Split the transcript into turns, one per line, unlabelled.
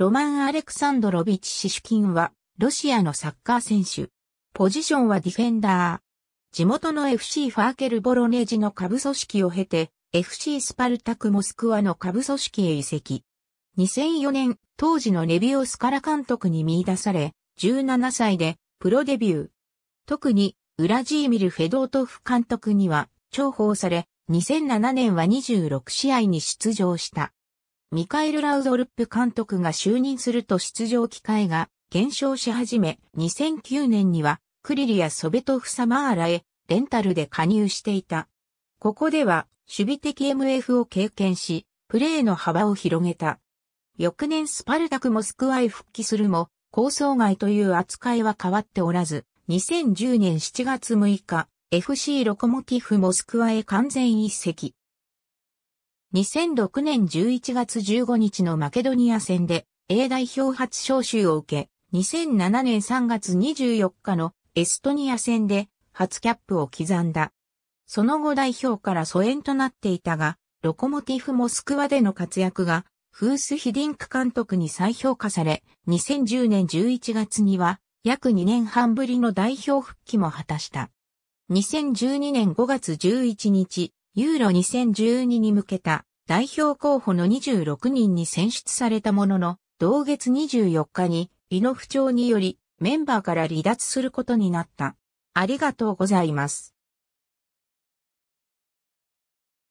ロマン・アレクサンドロビッチ・シシュキンは、ロシアのサッカ
ー選手。ポジションはディフェンダー。地元の FC ファーケル・ボロネジの下部組織を経て、FC スパルタク・モスクワの下部組織へ移籍。2004年、当時のネビオスから監督に見出され、17歳でプロデビュー。特に、ウラジーミル・フェドートフ監督には重宝され、2007年は26試合に出場した。ミカエル・ラウドルップ監督が就任すると出場機会が減少し始め、2009年にはクリリア・ソベトフサマーラへレンタルで加入していた。ここでは守備的 MF を経験し、プレーの幅を広げた。翌年スパルタクモスクワへ復帰するも、構想外という扱いは変わっておらず、2010年7月6日、FC ロコモティフモスクワへ完全一席。2006年11月15日のマケドニア戦で A 代表初招集を受け、2007年3月24日のエストニア戦で初キャップを刻んだ。その後代表から疎遠となっていたが、ロコモティフモスクワでの活躍が、フース・ヒディンク監督に再評価され、2010年11月には、約2年半ぶりの代表復帰も果たした。2012年5月11日、ユーロ2012に向けた代表候補の26人に選出されたものの、同月24日に胃の不調によりメンバーから離
脱することになった。ありがとうございます。